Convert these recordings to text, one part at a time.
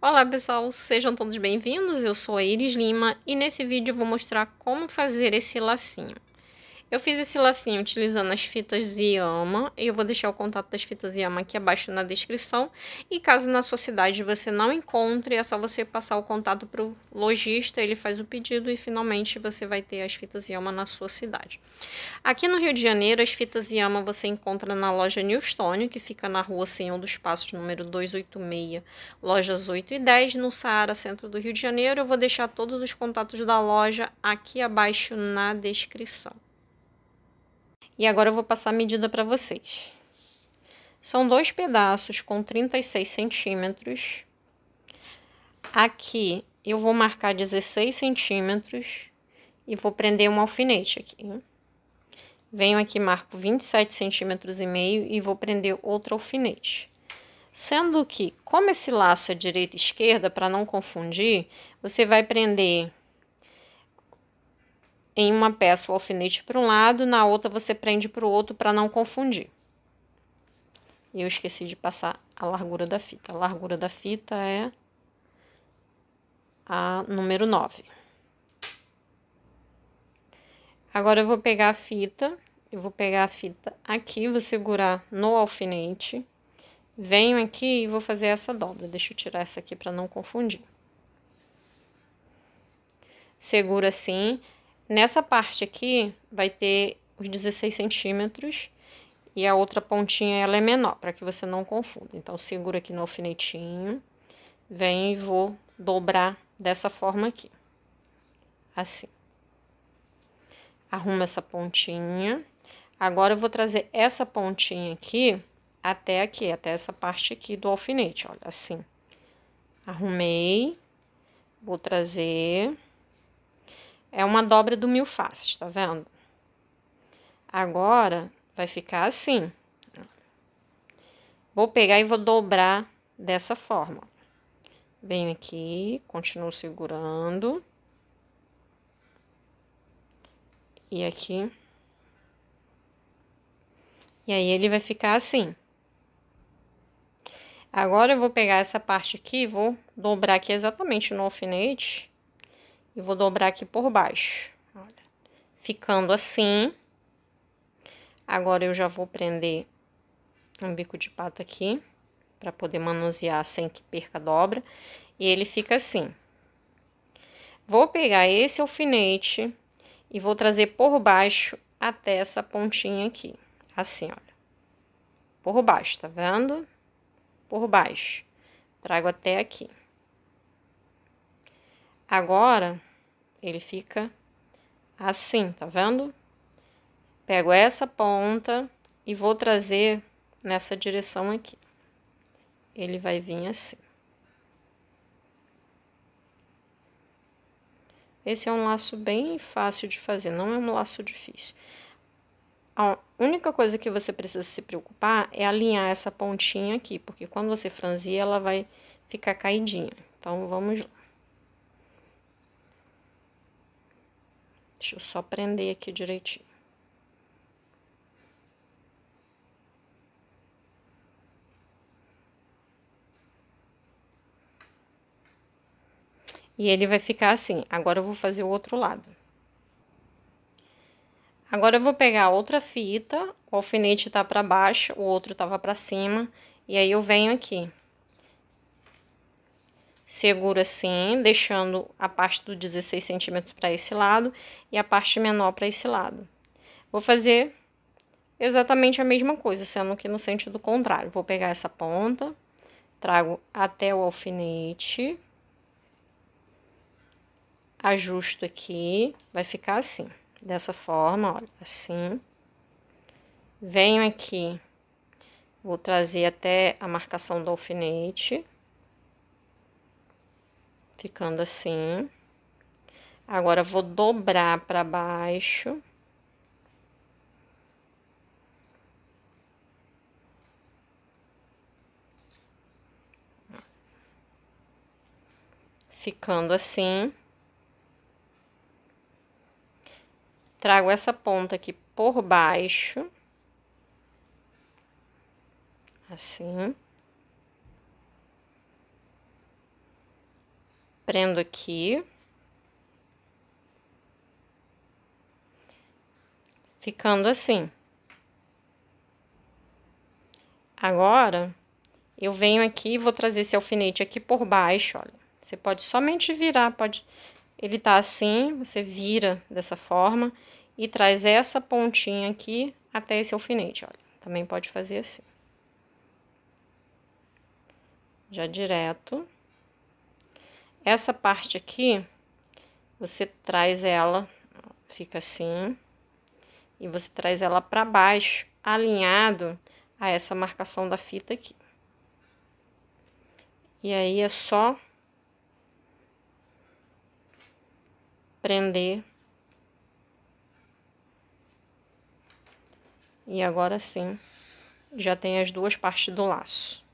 Olá pessoal, sejam todos bem-vindos, eu sou a Iris Lima e nesse vídeo eu vou mostrar como fazer esse lacinho. Eu fiz esse lacinho utilizando as fitas Yama, e eu vou deixar o contato das fitas Yama aqui abaixo na descrição. E caso na sua cidade você não encontre, é só você passar o contato para o lojista, ele faz o pedido e finalmente você vai ter as fitas Yama na sua cidade. Aqui no Rio de Janeiro, as fitas Yama você encontra na loja Newstone, que fica na rua Senhor dos Passos, número 286, lojas 8 e 10, no Saara, centro do Rio de Janeiro. Eu vou deixar todos os contatos da loja aqui abaixo na descrição. E agora eu vou passar a medida para vocês. São dois pedaços com 36 centímetros. Aqui eu vou marcar 16 centímetros e vou prender um alfinete aqui. Venho aqui, marco 27 centímetros e meio e vou prender outro alfinete. Sendo que, como esse laço é direita e esquerda, para não confundir, você vai prender em uma peça o alfinete para um lado, na outra você prende para o outro para não confundir. eu esqueci de passar a largura da fita. A largura da fita é a número 9. Agora eu vou pegar a fita, eu vou pegar a fita aqui, vou segurar no alfinete. Venho aqui e vou fazer essa dobra. Deixa eu tirar essa aqui para não confundir. Segura assim. Nessa parte aqui, vai ter os 16 centímetros e a outra pontinha ela é menor, para que você não confunda. Então, seguro aqui no alfinetinho, vem e vou dobrar dessa forma aqui, assim. Arrumo essa pontinha. Agora, eu vou trazer essa pontinha aqui até aqui, até essa parte aqui do alfinete, olha, assim. Arrumei, vou trazer é uma dobra do mil faces, tá vendo? Agora, vai ficar assim. Vou pegar e vou dobrar dessa forma. Venho aqui, continuo segurando. E aqui. E aí, ele vai ficar assim. Agora, eu vou pegar essa parte aqui, vou dobrar aqui exatamente no alfinete e vou dobrar aqui por baixo. Olha. Ficando assim. Agora, eu já vou prender um bico de pata aqui, para poder manusear sem que perca a dobra. E ele fica assim. Vou pegar esse alfinete e vou trazer por baixo até essa pontinha aqui. Assim, olha. Por baixo, tá vendo? Por baixo. Trago até aqui. Agora, ele fica assim, tá vendo? Pego essa ponta e vou trazer nessa direção aqui. Ele vai vir assim. Esse é um laço bem fácil de fazer, não é um laço difícil. A única coisa que você precisa se preocupar é alinhar essa pontinha aqui, porque quando você franzir, ela vai ficar caidinha. Então, vamos lá. Deixa eu só prender aqui direitinho. E ele vai ficar assim. Agora eu vou fazer o outro lado. Agora eu vou pegar outra fita, o alfinete tá para baixo, o outro tava para cima, e aí eu venho aqui. Seguro assim, deixando a parte do 16 centímetros para esse lado e a parte menor para esse lado. Vou fazer exatamente a mesma coisa, sendo que no sentido contrário. Vou pegar essa ponta, trago até o alfinete, ajusto aqui, vai ficar assim, dessa forma, olha, assim. Venho aqui, vou trazer até a marcação do alfinete ficando assim. Agora, vou dobrar para baixo. Ficando assim. Trago essa ponta aqui por baixo. Assim. Assim. prendo aqui. Ficando assim. Agora, eu venho aqui e vou trazer esse alfinete aqui por baixo, olha. Você pode somente virar, pode... Ele tá assim, você vira dessa forma e traz essa pontinha aqui até esse alfinete, olha. Também pode fazer assim. Já direto. Essa parte aqui, você traz ela, fica assim, e você traz ela para baixo, alinhado a essa marcação da fita aqui. E aí é só prender. E agora sim, já tem as duas partes do laço.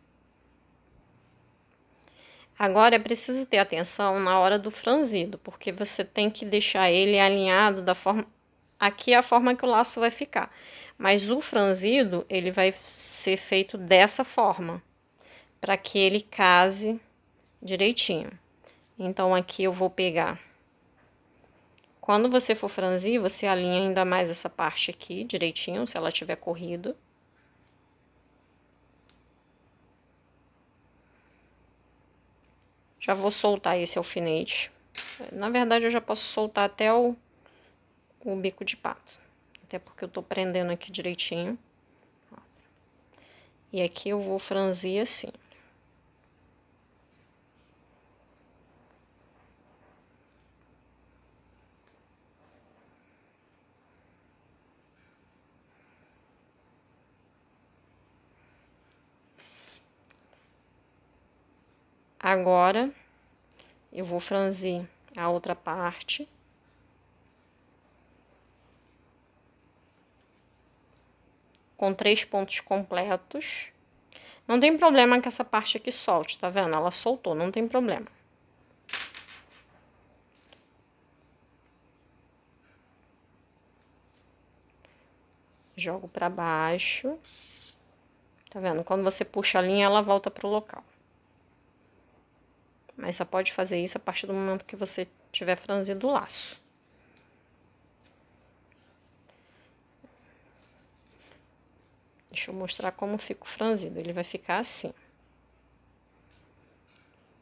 Agora é preciso ter atenção na hora do franzido, porque você tem que deixar ele alinhado da forma aqui é a forma que o laço vai ficar. Mas o franzido, ele vai ser feito dessa forma, para que ele case direitinho. Então aqui eu vou pegar quando você for franzir, você alinha ainda mais essa parte aqui direitinho, se ela tiver corrido. Já vou soltar esse alfinete. Na verdade, eu já posso soltar até o, o bico de pato. Até porque eu tô prendendo aqui direitinho. E aqui eu vou franzir assim. Agora, eu vou franzir a outra parte. Com três pontos completos. Não tem problema que essa parte aqui solte, tá vendo? Ela soltou, não tem problema. Jogo pra baixo. Tá vendo? Quando você puxa a linha, ela volta pro local. Mas só pode fazer isso a partir do momento que você tiver franzido o laço. Deixa eu mostrar como fica o franzido. Ele vai ficar assim.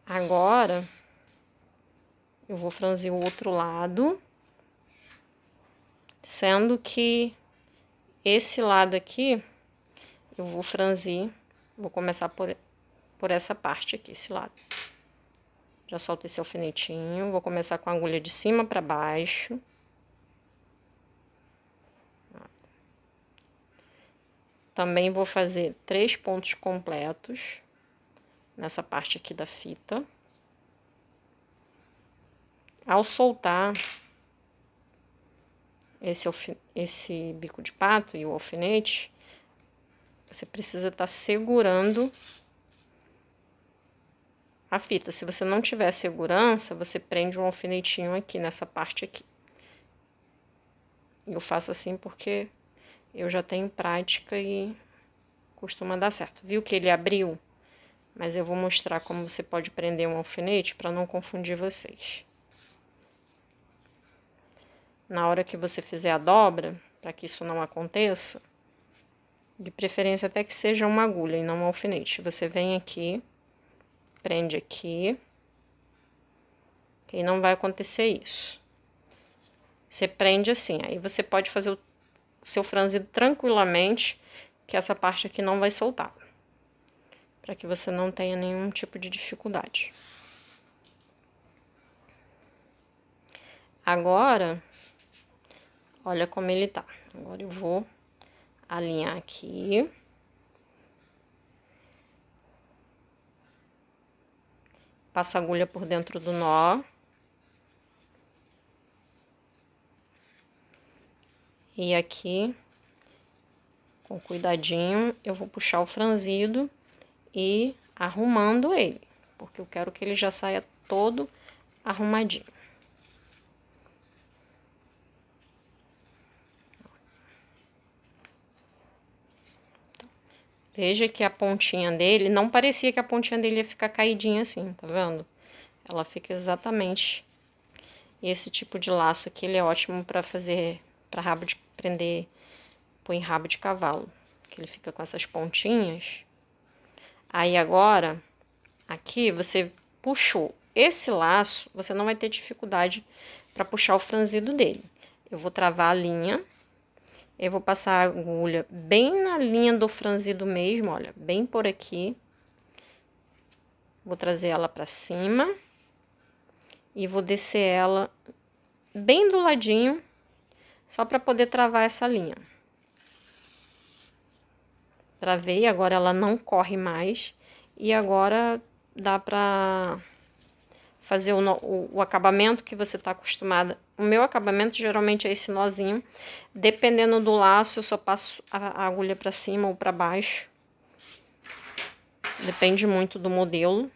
Agora, eu vou franzir o outro lado, sendo que esse lado aqui, eu vou franzir, vou começar por, por essa parte aqui, esse lado. Já solto esse alfinetinho, vou começar com a agulha de cima para baixo. Também vou fazer três pontos completos nessa parte aqui da fita. Ao soltar esse, esse bico de pato e o alfinete, você precisa estar tá segurando a fita. Se você não tiver segurança, você prende um alfinetinho aqui, nessa parte aqui. Eu faço assim porque eu já tenho prática e costuma dar certo. Viu que ele abriu? Mas eu vou mostrar como você pode prender um alfinete para não confundir vocês. Na hora que você fizer a dobra, para que isso não aconteça, de preferência até que seja uma agulha e não um alfinete. Você vem aqui Prende aqui. E não vai acontecer isso. Você prende assim, aí você pode fazer o seu franzido tranquilamente, que essa parte aqui não vai soltar. Para que você não tenha nenhum tipo de dificuldade. Agora, olha como ele tá. Agora eu vou alinhar aqui. Passo a agulha por dentro do nó. E aqui, com cuidadinho, eu vou puxar o franzido e arrumando ele, porque eu quero que ele já saia todo arrumadinho. Veja que a pontinha dele, não parecia que a pontinha dele ia ficar caidinha assim, tá vendo? Ela fica exatamente... esse tipo de laço aqui, ele é ótimo pra fazer, pra rabo de prender, põe rabo de cavalo. Que ele fica com essas pontinhas. Aí agora, aqui você puxou esse laço, você não vai ter dificuldade para puxar o franzido dele. Eu vou travar a linha eu vou passar a agulha bem na linha do franzido mesmo, olha, bem por aqui. Vou trazer ela pra cima. E vou descer ela bem do ladinho, só pra poder travar essa linha. Travei, agora ela não corre mais. E agora dá pra fazer o, o, o acabamento que você está acostumada. O meu acabamento geralmente é esse nozinho. Dependendo do laço, eu só passo a, a agulha para cima ou para baixo. Depende muito do modelo.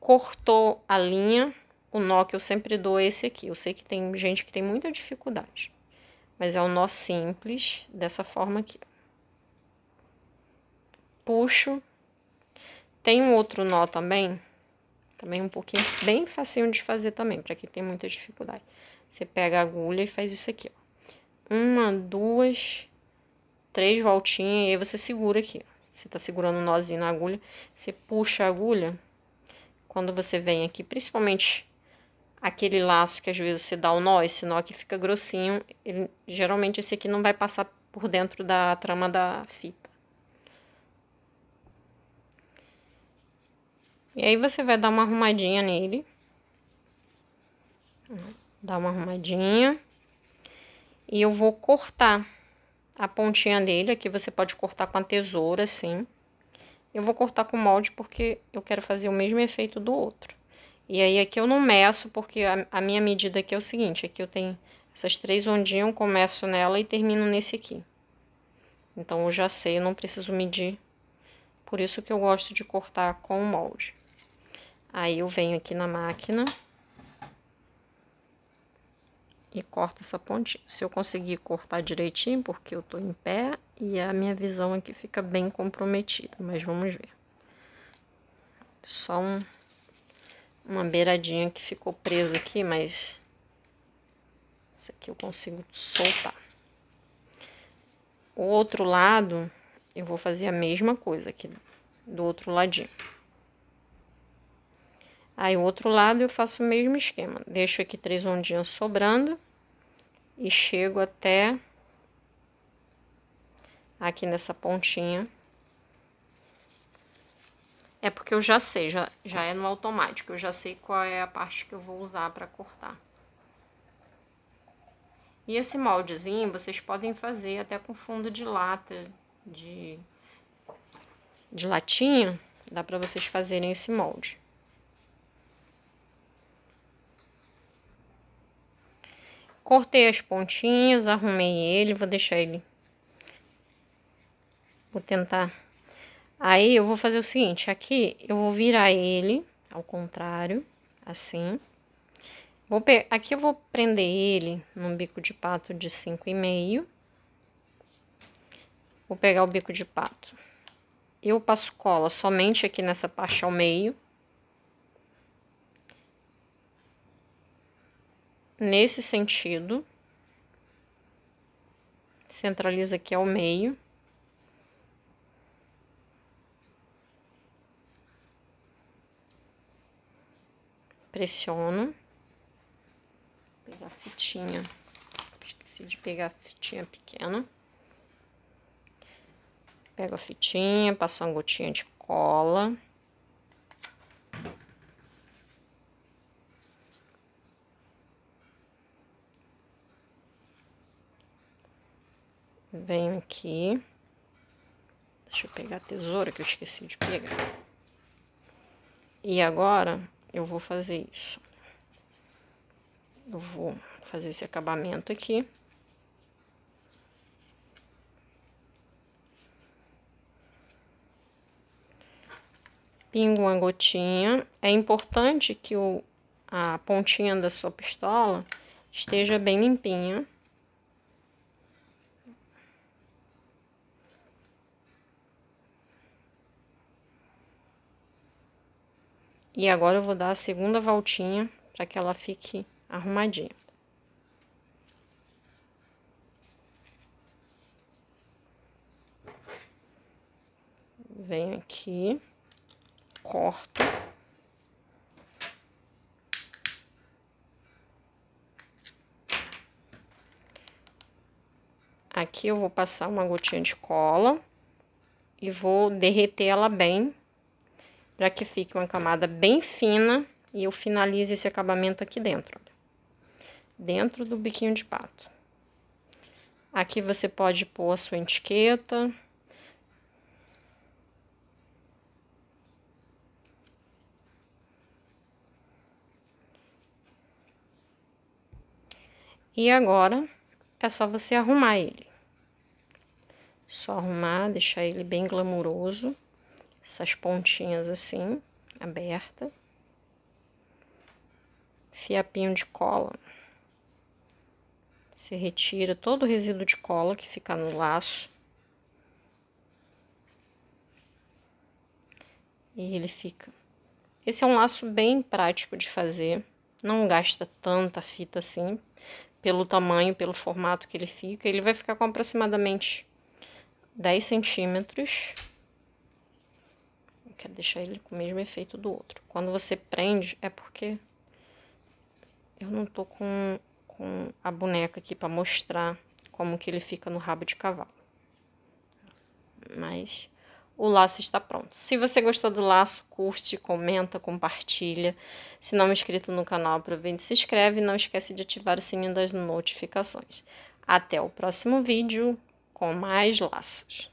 Cortou a linha, o nó que eu sempre dou é esse aqui. Eu sei que tem gente que tem muita dificuldade, mas é um nó simples, dessa forma aqui. Puxo tem um outro nó também, também um pouquinho, bem facinho de fazer também, para quem tem muita dificuldade. Você pega a agulha e faz isso aqui, ó. Uma, duas, três voltinhas, e aí você segura aqui, ó. Você tá segurando o um nozinho na agulha, você puxa a agulha, quando você vem aqui, principalmente aquele laço que às vezes você dá o nó, esse nó que fica grossinho, ele, geralmente esse aqui não vai passar por dentro da trama da fita. E aí você vai dar uma arrumadinha nele. Dá uma arrumadinha. E eu vou cortar a pontinha dele. Aqui você pode cortar com a tesoura, assim. Eu vou cortar com molde porque eu quero fazer o mesmo efeito do outro. E aí aqui eu não meço porque a, a minha medida aqui é o seguinte. Aqui eu tenho essas três ondinhas, eu começo nela e termino nesse aqui. Então, eu já sei, eu não preciso medir. Por isso que eu gosto de cortar com o molde. Aí eu venho aqui na máquina e corto essa pontinha. Se eu conseguir cortar direitinho, porque eu tô em pé e a minha visão aqui fica bem comprometida, mas vamos ver. Só um, uma beiradinha que ficou presa aqui, mas isso aqui eu consigo soltar. O outro lado, eu vou fazer a mesma coisa aqui do outro ladinho. Aí, o outro lado, eu faço o mesmo esquema. Deixo aqui três ondinhas sobrando e chego até aqui nessa pontinha. É porque eu já sei, já, já é no automático, eu já sei qual é a parte que eu vou usar para cortar. E esse moldezinho vocês podem fazer até com fundo de lata, de, de latinha, dá para vocês fazerem esse molde. Cortei as pontinhas, arrumei ele, vou deixar ele. Vou tentar. Aí, eu vou fazer o seguinte, aqui eu vou virar ele ao contrário, assim. Vou aqui eu vou prender ele num bico de pato de 5,5. Vou pegar o bico de pato. Eu passo cola somente aqui nessa parte ao meio. nesse sentido. Centraliza aqui ao meio. Pressiono. Vou pegar a fitinha. Esqueci de pegar a fitinha pequena. Pego a fitinha, passo uma gotinha de cola. venho aqui. Deixa eu pegar a tesoura que eu esqueci de pegar. E agora, eu vou fazer isso. Eu vou fazer esse acabamento aqui. pingo uma gotinha. É importante que o, a pontinha da sua pistola esteja bem limpinha. E agora eu vou dar a segunda voltinha para que ela fique arrumadinha. Venho aqui, corto. Aqui eu vou passar uma gotinha de cola e vou derreter ela bem para que fique uma camada bem fina e eu finalize esse acabamento aqui dentro, olha. Dentro do biquinho de pato. Aqui você pode pôr a sua etiqueta. E agora, é só você arrumar ele. Só arrumar, deixar ele bem glamuroso essas pontinhas assim, aberta. Fiapinho de cola. Você retira todo o resíduo de cola que fica no laço. E ele fica. Esse é um laço bem prático de fazer. Não gasta tanta fita assim, pelo tamanho, pelo formato que ele fica. Ele vai ficar com aproximadamente 10 centímetros quero deixar ele com o mesmo efeito do outro. Quando você prende, é porque eu não tô com, com a boneca aqui para mostrar como que ele fica no rabo de cavalo. Mas o laço está pronto. Se você gostou do laço, curte, comenta, compartilha. Se não é inscrito no canal, aproveita e se inscreve. Não esquece de ativar o sininho das notificações. Até o próximo vídeo com mais laços.